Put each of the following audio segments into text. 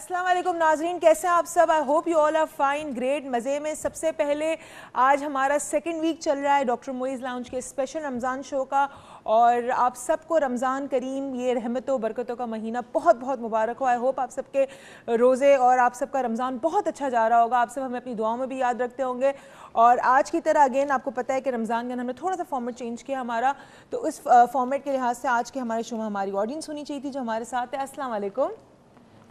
अस्सलाम वालेकुम नाजरीन कैसे हैं आप सब I hope you all are fine great मज़े में सबसे पहले आज हमारा सेकेंड वीक चल रहा है डॉक्टर मोइज़ लाउंज के स्पेशल रमज़ान शो का और आप सबको रमज़ान करीम ये रहमतों बरकतों का महीना बहुत बहुत मुबारक हो आई होप आप सबके रोज़े और आप सबका रमज़ान बहुत अच्छा जा रहा होगा आप सब हमें अपनी दुआओं में भी याद रखते होंगे और आज की तरह अगेन आपको पता है कि रमज़ान का हमने थोड़ा सा फॉर्मेट चेंज किया हमारा तो उस फॉर्मेट के लिहाज से आज के हमारे शो में हमारी ऑडियंस होनी चाहिए थी जो हमारे साथ है Aslam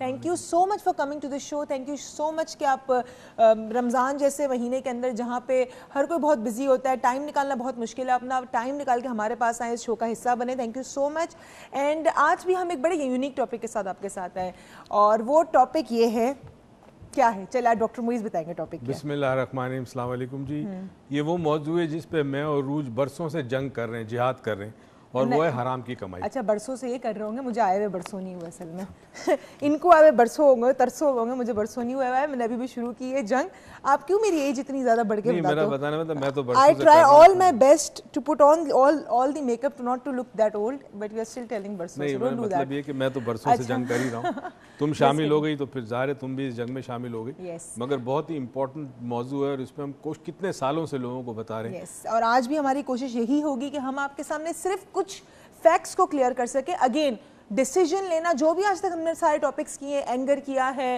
thank you so much for coming to the show thank you so much कि आप um, रमज़ान जैसे महीने के अंदर जहाँ पे हर कोई बहुत बिजी होता है टाइम निकालना बहुत मुश्किल है अपना टाइम निकाल के हमारे पास आए इस शो का हिस्सा बने thank you so much and आज भी हम एक बड़े यूनिक टॉपिक के साथ आपके साथ आए और वो टॉपिक ये है क्या है चल आज डॉक्टर मुईज बताएंगे टॉपिक बिस्मिल्लाम जी ये वो मौजू है जिस पे मैं और रूज बरसों से जंग कर रहे हैं जिहाद कर रहे हैं और वो है हराम की कमाई अच्छा बरसों से ये कर रहे होंगे मुझे आए हुए बरसों नहीं हुए असल में इनको आए हुए बरसों होंगे तरसों होंगे मुझे बरसों नहीं हुआ है मैंने अभी भी शुरू की है जंग आप क्यों मेरी एज इतनी ज्यादा बढ़ गई मेरा बताने में मतलब तो मैं तो I try all my best to put on all all the makeup not to look that old but you are still telling बरसों नहीं मतलब ये कि मैं तो बरसों से अच्छा। जंग कर ही रहा हूं तुम शामिल हो गई तो फिर जाहिर है तुम भी इस जंग में शामिल हो गई मगर बहुत ही इंपॉर्टेंट मौजू है और इस पर हम कितने सालों से लोगों को बता रहे हैं और आज भी हमारी कोशिश यही होगी कि हम आपके सामने सिर्फ कुछ फैक्ट्स को क्लियर कर सके अगेन डिसीजन लेना जो भी आज तक हमने सारे टॉपिक्स किए एंगर किया है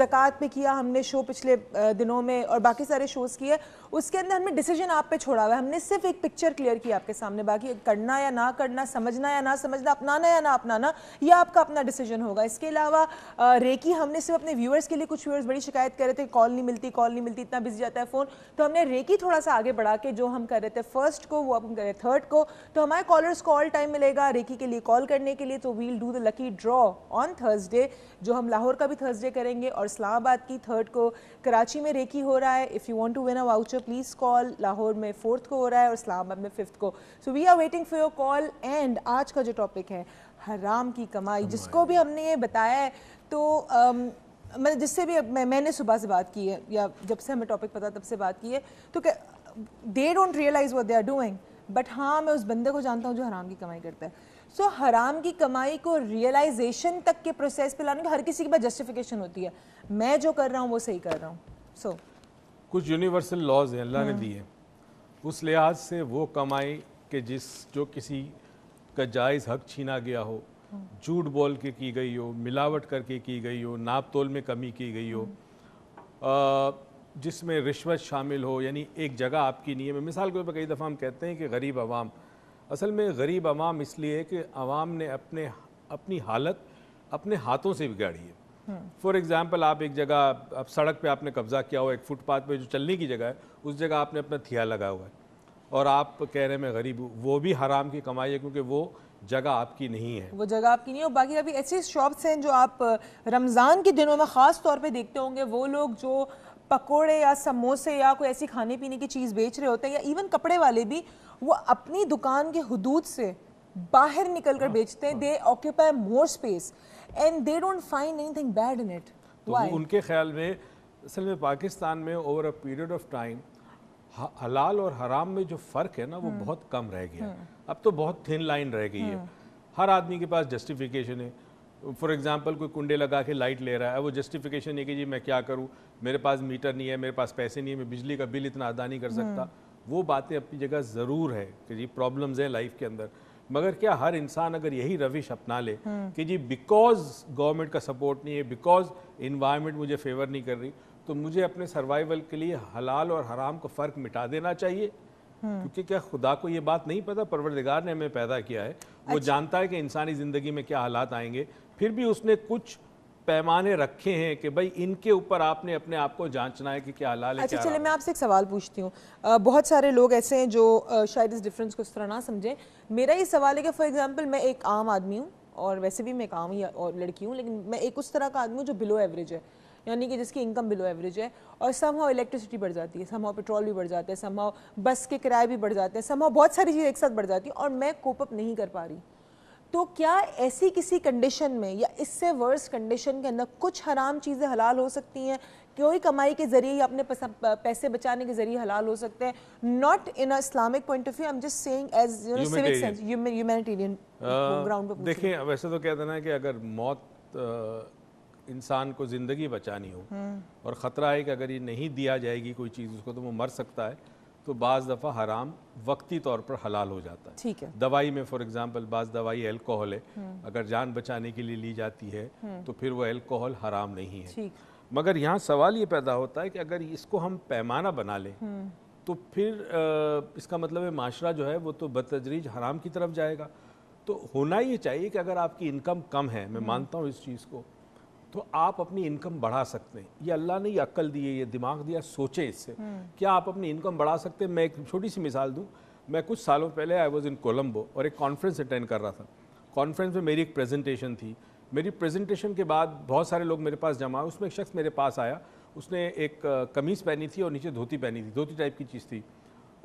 जक़ात पे किया हमने शो पिछले दिनों में और बाकी सारे शोज़ किए उसके अंदर हमने डिसीजन आप पे छोड़ा हुआ है हमने सिर्फ एक पिक्चर क्लियर की आपके सामने बाकी करना या ना करना समझना या ना समझना अपनाना या ना अपनाना यह आपका अपना डिसीजन होगा इसके अलावा रेकी हमने सिर्फ अपने व्यूअर्स के लिए कुछ व्यूअर्स बड़ी शिकायत कर रहे थे कॉल नहीं मिलती कॉल नहीं मिलती इतना बिजी जाता है फ़ोन तो हमने रेकी थोड़ा सा आगे बढ़ा के जो हम कर रहे थे फर्स्ट को वो हम कर रहे थर्ड को तो हमारे कॉलर्स को ऑल टाइम मिलेगा रेकी के लिए कॉल करने के लिए तो we'll do the lucky draw on Thursday जो हम लाहौर का भी थर्सडे करेंगे और इस्लामाबाद की थर्ड को कराची में रेकी हो रहा है if you want to win a voucher please call Lahore में फोर्थ को हो रहा है और इस्लामाबाद में फिफ्थ को so we are waiting for your call and आज का जो टॉपिक है हराम की कमाई जिसको भी हमने ये बताया है तो um, मतलब जिससे भी मैं, मैंने सुबह से बात की है या जब से हमें टॉपिक पता तब से बात की है तो they don't realise what they are doing but हाँ मैं उस बंदे को जानता हूँ जो हराम की कमाई करता है सो so, हराम की कमाई को रियलाइजेशन तक के प्रोसेस पे लाने का हर किसी के पास जस्टिफिकेशन होती है मैं जो कर रहा हूँ वो सही कर रहा हूँ सो so, कुछ यूनिवर्सल लॉज हैं अल्लाह ने हाँ। दिए उस लिहाज से वो कमाई कि जिस जो किसी का जायज़ हक छीना गया हो हाँ। झूठ बोल के की गई हो मिलावट करके की गई हो नाप तोल में कमी की गई हो हाँ। जिसमें रिश्वत शामिल हो यानी एक जगह आपकी नहीं है मिसाल के तौर पर कई दफ़ा हम कहते हैं कि गरीब आवाम असल में गरीब आवाम इसलिए है कि आवाम ने अपने अपनी हालत अपने हाथों से बिगाड़ी है फॉर एग्जाम्पल आप एक जगह आप सड़क पे आपने कब्जा किया हो एक फुटपाथ पे जो चलने की जगह है उस जगह आपने अपना थिया लगाया हुआ है और आप कह रहे मैं गरीब हूँ वो भी हराम की कमाई है क्योंकि वो जगह आपकी नहीं है वो जगह आपकी नहीं है और बाकी अभी ऐसी शॉप्स हैं जो आप रमज़ान के दिनों में ख़ास तौर पर देखते होंगे वो लोग जो पकोड़े या समोसे या कोई ऐसी खाने पीने की चीज़ बेच रहे होते हैं या इवन कपड़े वाले भी वो अपनी दुकान के हदूद से बाहर निकल कर हाँ, बेचते हैं they occupy more space and they don't find anything bad in it तो उनके ख्याल में असल में पाकिस्तान में over a period of time हलाल और हराम में जो फ़र्क है ना वो हम्म। बहुत कम रह गया है हम्म। अब तो बहुत थिन लाइन रह गई है हम्म। हर आदमी के पास जस्टिफिकेशन है फॉर एग्ज़ाम्पल कोई कुंडे लगा के लाइट ले रहा है वो जस्टिफिकेशन है कि जी मैं क्या करूँ मेरे पास मीटर नहीं है मेरे पास पैसे नहीं है मैं बिजली का बिल इतना अदा नहीं कर सकता वो बातें अपनी जगह ज़रूर है कि जी प्रॉब्लम्स हैं लाइफ के अंदर मगर क्या हर इंसान अगर यही रविश अपना ले हम्म। कि जी बिकॉज गवर्नमेंट का सपोर्ट नहीं है बिकॉज इन्वायरमेंट मुझे फेवर नहीं कर रही तो मुझे अपने सर्वाइवल के लिए हलाल और हराम का फ़र्क मिटा देना चाहिए हम्म। क्योंकि क्या खुदा को ये बात नहीं पता परवरदिगार ने हमें पैदा किया है अच्छा। वो जानता है कि इंसानी ज़िंदगी में क्या हालात आएंगे फिर भी उसने कुछ पैमाने रखे हैं कि भाई इनके ऊपर आपने अपने आप को जांचना है कि क्या हाल है अच्छा चले मैं आपसे एक सवाल पूछती हूँ बहुत सारे लोग ऐसे हैं जो आ, शायद इस डिफरेंस को इस तरह ना समझें मेरा ये सवाल है कि फॉर एग्जांपल मैं एक आम आदमी हूँ और वैसे भी मैं एक आम ही और लड़की हूँ लेकिन मैं एक उस तरह का आदमी हूँ जो बिलो एवरेज है यानी कि जिसकी इनकम बिलो एवरेज है और हो इलेक्ट्रिसिटी बढ़ जाती है समहाउ पेट्रोल भी बढ़ जाता है समहाउ बस के किराए भी बढ़ जाते हैं हो बहुत सारी चीज़ें एक साथ बढ़ जाती हैं और मैं कोप अप नहीं कर पा रही तो क्या ऐसी किसी कंडीशन में या इससे वर्स कंडीशन के अंदर कुछ हराम चीज़ें हलाल हो सकती हैं कोई कमाई के जरिए या अपने पैसे बचाने के जरिए हलाल हो सकते हैं not in a Islamic point of view I am just saying as you know civic sense humanitarian ground पे देखिए वैसे तो कहते ना कि अगर मौत इंसान को ज़िंदगी बचानी हो हम्म। और ख़तरा है कि अगर ये नहीं दिया जाएगी कोई चीज़ उसको तो वो मर सकता है तो बाज़ दफ़ा हराम वक्ती तौर पर हलाल हो जाता है ठीक है दवाई में फॉर एग्जांपल बाज़ दवाई एल्कोहल है हम्म। अगर जान बचाने के लिए ली जाती है हम्म। तो फिर वो एल्कोहल हराम नहीं है मगर यहाँ सवाल ये पैदा होता है कि अगर इसको हम पैमाना बना लें हम्म। तो फिर इसका मतलब है माशरा जो है वो तो बदतजरीज हराम की तरफ जाएगा तो होना ये चाहिए कि अगर आपकी इनकम कम है मैं मानता हूँ इस चीज़ को तो आप अपनी इनकम बढ़ा सकते हैं ये अल्लाह ने ये अक्ल दी है ये दिमाग दिया सोचे इससे हम्म। क्या आप अपनी इनकम बढ़ा सकते हैं मैं एक छोटी सी मिसाल दूँ मैं कुछ सालों पहले आई वॉज़ इन कोलम्बो और एक कॉन्फ्रेंस अटेंड कर रहा था कॉन्फ्रेंस में मेरी एक प्रेजेंटेशन थी मेरी प्रेजेंटेशन के बाद बहुत सारे लोग मेरे पास जमा उसमें एक शख्स मेरे पास आया उसने एक कमीज़ पहनी थी और नीचे धोती पहनी थी धोती टाइप की चीज़ थी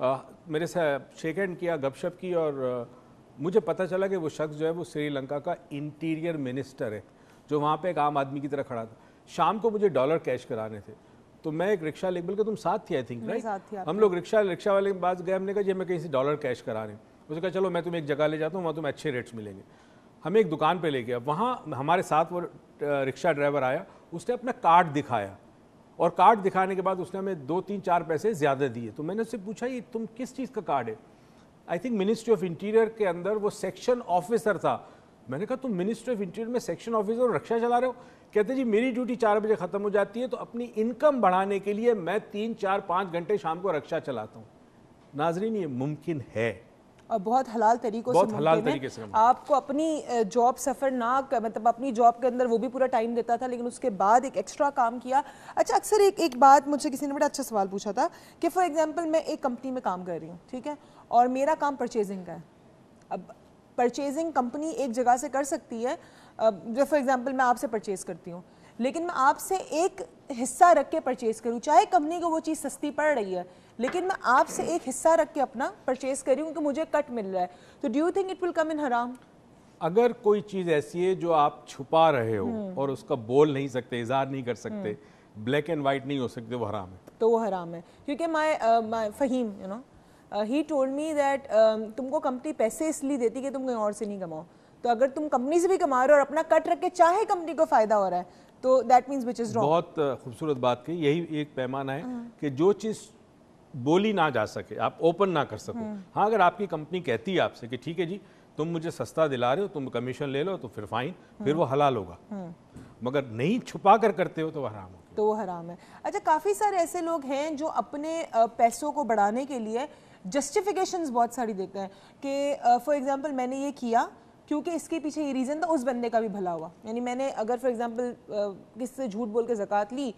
आ, मेरे से शेक हैंड किया गपशप की और आ, मुझे पता चला कि वो शख्स जो है वो श्रीलंका का इंटीरियर मिनिस्टर है जो वहाँ पे एक आम आदमी की तरह खड़ा था शाम को मुझे डॉलर कैश कराने थे तो मैं एक रिक्शा ले बल्कि तुम साथ थी आई थिंक थी हम लोग रिक्शा रिक्शा वाले के पास गए हमने कहा जी हमें कहीं से डॉलर कैश कराने उसने कहा चलो मैं तुम्हें एक जगह ले जाता हूँ वहाँ तुम्हें अच्छे रेट्स मिलेंगे हमें एक दुकान पर ले गया वहाँ हमारे साथ वो रिक्शा ड्राइवर आया उसने अपना कार्ड दिखाया और कार्ड दिखाने के बाद उसने हमें दो तीन चार पैसे ज़्यादा दिए तो मैंने उससे पूछा ये तुम किस चीज़ का कार्ड है I think ministry of interior के अंदर वो सेक्शन ऑफिसर था मैंने कहा तुम मिनिस्ट्री ऑफ इंटीरियर में सेक्शन ऑफिसर और रक्षा चला रहे हो कहते जी मेरी ड्यूटी चार बजे ख़त्म हो जाती है तो अपनी इनकम बढ़ाने के लिए मैं तीन चार पाँच घंटे शाम को रक्षा चलाता हूँ नाजरीन ये मुमकिन है और बहुत हलाल तरीकों बहुत से हलाल तरीके से आपको अपनी जॉब सफ़र ना कर, मतलब अपनी जॉब के अंदर वो भी पूरा टाइम देता था लेकिन उसके बाद एक एक्स्ट्रा काम किया अच्छा अक्सर एक एक बात मुझे किसी ने बड़ा अच्छा सवाल पूछा था कि फॉर एग्जांपल मैं एक कंपनी में काम कर रही हूँ ठीक है और मेरा काम परचेजिंग का है अब परचेजिंग कंपनी एक जगह से कर सकती है जो फॉर एग्जांपल मैं आपसे परचेज़ करती हूँ लेकिन मैं आपसे एक हिस्सा रख के परचेज़ करूँ चाहे कंपनी को वो चीज़ सस्ती पड़ रही है लेकिन मैं आपसे एक हिस्सा रख के अपना परचेज़ करी हूँ कि मुझे कट मिल रहा है तो do you think it will come in हराम अगर कोई चीज़ ऐसी है जो आप छुपा रहे हो हम्म। और उसका बोल नहीं सकते इजहार नहीं कर सकते ब्लैक एंड वाइट नहीं हो सकते वो हराम है तो वो हराम है क्योंकि my uh, Faheem you know he told me that तुमको कंपनी पैसे इसलिए देती कि तुम कहीं और से नहीं कमाओ तो अगर तुम कंपनी से भी कमा रहे हो और अपना कट रख के चाहे कंपनी को फायदा हो रहा है तो that means which is wrong बहुत uh, खूबसूरत बात की यही एक पैमाना है हाँ। कि जो चीज़ बोली ना जा सके आप ओपन ना कर सको हाँ, हाँ अगर आपकी कंपनी कहती है आपसे कि ठीक है जी तुम मुझे सस्ता दिला रहे हो तुम कमीशन ले लो तो फिर फाइन फिर हाँ। वो हलाल होगा मगर नहीं छुपा कर करते हो तो हराम हो तो वो हराम है अच्छा काफ़ी सारे ऐसे लोग हैं जो अपने uh, पैसों को बढ़ाने के लिए जस्टिफिकेशन बहुत सारी देते हैं कि फॉर uh, एग्ज़ाम्पल मैंने ये किया क्योंकि इसके पीछे ये रीज़न था उस बंदे का भी भला हुआ यानी मैंने अगर फॉर एग्ज़ाम्पल uh, किस से झूठ बोल के ज़क़़त ली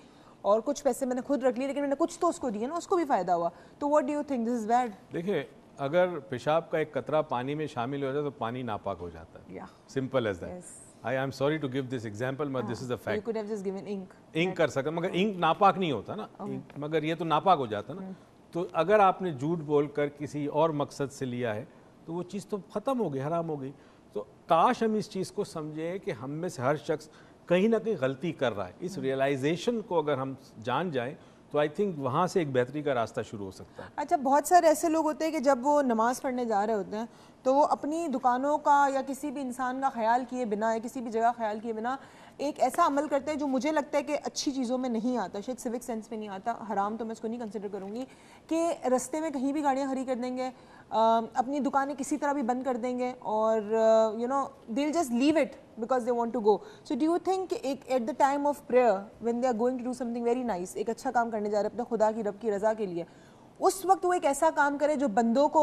और कुछ पैसे मैंने खुद रख लिए लेकिन मैंने कुछ तो उसको दिए ना उसको भी फ़ायदा हुआ तो what do you think this is bad देखिए अगर पेशाब का एक कतरा पानी में शामिल हो जाए तो पानी नापाक हो जाता है simple as that I am sorry to give this example but this is a fact. You could have just given ink. Ink कर सकता मगर ink नापाक नहीं होता ना okay. मगर ये तो नापाक हो जाता ना hmm. तो अगर आपने झूठ बोलकर किसी और मकसद से लिया है तो वो चीज़ तो ख़त्म हो गई हराम हो गई तो काश हम इस चीज़ को समझें कि हम में से हर शख्स कहीं ना कहीं गलती कर रहा है इस रियलाइजेशन हम्म। को अगर हम जान जाएं तो आई थिंक वहाँ से एक बेहतरी का रास्ता शुरू हो सकता है अच्छा बहुत सारे ऐसे लोग होते हैं कि जब वो नमाज़ पढ़ने जा रहे होते हैं तो वो अपनी दुकानों का या किसी भी इंसान का ख्याल किए बिना या किसी भी जगह ख्याल किए बिना एक ऐसा अमल करते हैं जो मुझे लगता है कि अच्छी चीज़ों में नहीं आता शायद सिविक सेंस में नहीं आता हराम तो मैं इसको नहीं कंसिडर करूँगी कि रस्ते में कहीं भी गाड़ियाँ खड़ी कर देंगे अपनी दुकानें किसी तरह भी बंद कर देंगे और यू नो दिल just leave it because they want to go so do you think एक at the time of prayer when they are going to do something very nice एक अच्छा काम करने जा रहे हैं अपने खुदा की रब की रज़ा के लिए उस वक्त वो एक ऐसा काम करे जो बंदों को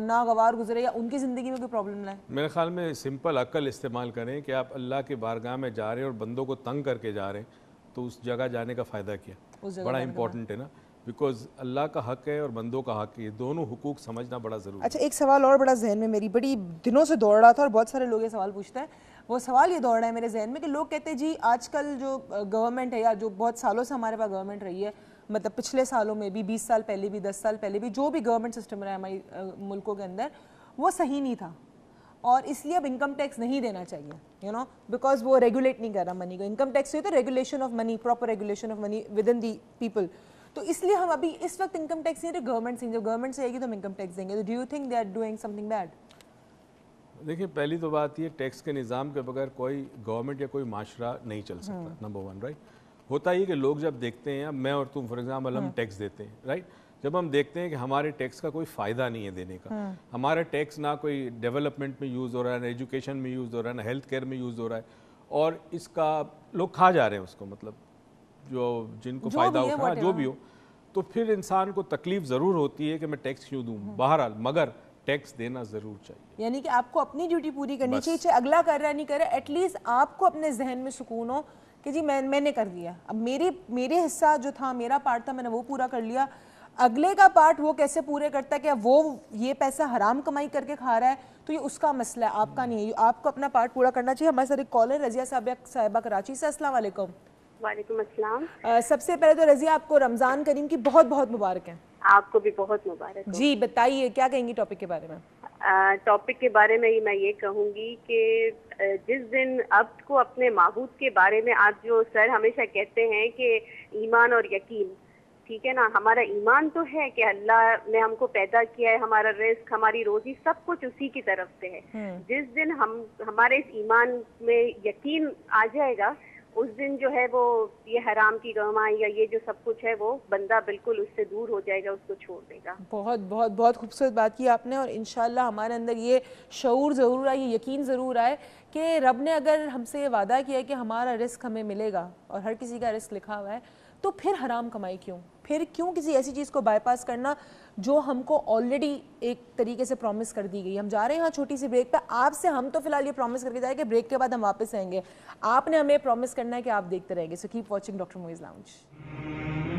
नागवार गुजरे या उनकी ज़िंदगी में कोई प्रॉब्लम ना मेरे ख्याल में सिंपल अक्ल इस्तेमाल करें कि आप अल्लाह के बारगाह में जा रहे हैं और बंदों को तंग करके जा रहे हैं तो उस जगह जाने का फ़ायदा किया बड़ा इंपॉर्टेंट है ना बिकॉज अल्लाह का हक है और बंदों का हक है दोनों हुकूक समझना बड़ा ज़रूरी अच्छा एक सवाल और बड़ा जहन में मेरी बड़ी दिनों से दौड़ रहा था और बहुत सारे लोग ये सवाल पूछते हैं वो सवाल ये दौड़ रहा है मेरे जहन में कि लोग कहते हैं जी आजकल जो गवर्नमेंट है या जो बहुत सालों से हमारे पास गवर्नमेंट रही है मतलब पिछले सालों में भी 20 साल पहले भी 10 साल पहले भी जो भी गवर्नमेंट सिस्टम रहा हमारी मुल्कों के अंदर वो सही नहीं था और इसलिए अब इनकम टैक्स नहीं देना चाहिए यू नो बिकॉज वो रेगुलेट नहीं कर रहा मनी को इनकम टैक्स हुई तो regulation of money proper regulation of money within the people तो इसलिए हम अभी इस वक्त इनकम टैक्स नहीं तो गवर्नमेंट से जब गवर्नमेंट से आएगी तो हम इनकम टैक्स देंगे तो do you think they are doing something bad देखिए पहली तो बात ये टैक्स के निज़ाम के बगैर कोई गवर्नमेंट या कोई माशरा नहीं चल सकता नंबर वन राइट होता ही कि लोग जब देखते हैं अब मैं और तुम फॉर एग्जाम्पल हम टैक्स हाँ। देते हैं राइट जब हम देखते हैं कि हमारे टैक्स का कोई फ़ायदा नहीं है देने का हाँ। हमारा टैक्स ना कोई डेवलपमेंट में यूज़ हो रहा है ना एजुकेशन में यूज़ हो रहा है ना हेल्थ केयर में यूज़ हो रहा है और इसका लोग खा जा रहे हैं उसको मतलब जो जिनको फ़ायदा हो हाँ, जो भी हो तो फिर इंसान को तकलीफ ज़रूर होती है कि मैं टैक्स क्यों दूँ बहरहाल मगर टैक्स देना जरूर चाहिए यानी कि आपको अपनी ड्यूटी पूरी करनी चाहिए अगला कर रहा नहीं कर रहा एटलीस्ट आपको अपने जहन में सुकून हो कि जी मैं मैंने कर दिया अब मेरी मेरे हिस्सा जो था मेरा पार्ट था मैंने वो पूरा कर लिया अगले का पार्ट वो कैसे पूरे करता है कि वो ये पैसा हराम कमाई करके खा रहा है तो ये उसका मसला है आपका नहीं है आपको अपना पार्ट पूरा करना चाहिए हमारे सारे कॉलर रजिया साहब कराची से असल वालेकुम सबसे पहले तो रजिया आपको रमज़ान करीम की बहुत बहुत मुबारक है आपको भी बहुत मुबारक जी बताइए क्या कहेंगी टॉपिक के बारे में टॉपिक के बारे में मैं ये कहूंगी कि जिस दिन अब को अपने माहूद के बारे में आप जो सर हमेशा कहते हैं कि ईमान और यकीन ठीक है ना हमारा ईमान तो है कि अल्लाह ने हमको पैदा किया है हमारा रिस्क हमारी रोजी सब कुछ उसी की तरफ से है हम्म। जिस दिन हम हमारे इस ईमान में यकीन आ जाएगा उस दिन जो है वो ये हराम की गमा या ये जो सब कुछ है वो बंदा बिल्कुल उससे दूर हो जाएगा उसको छोड़ देगा बहुत बहुत बहुत खूबसूरत बात की आपने और इन हमारे अंदर ये शूर ज़रूर आए ये यकीन ज़रूर आए कि रब ने अगर हमसे ये वादा किया कि हमारा रिस्क हमें मिलेगा और हर किसी का रिस्क लिखा हुआ है तो फिर हराम कमाई क्यों फिर क्यों किसी ऐसी चीज़ को बाईपास करना जो हमको ऑलरेडी एक तरीके से प्रॉमिस कर दी गई हम जा रहे हैं यहाँ छोटी सी ब्रेक पर आपसे हम तो फिलहाल ये प्रॉमिस करके जाए कि ब्रेक के बाद हम वापस आएंगे आपने हमें प्रॉमिस करना है कि आप देखते रहेंगे so keep watching doctor Moiz lounge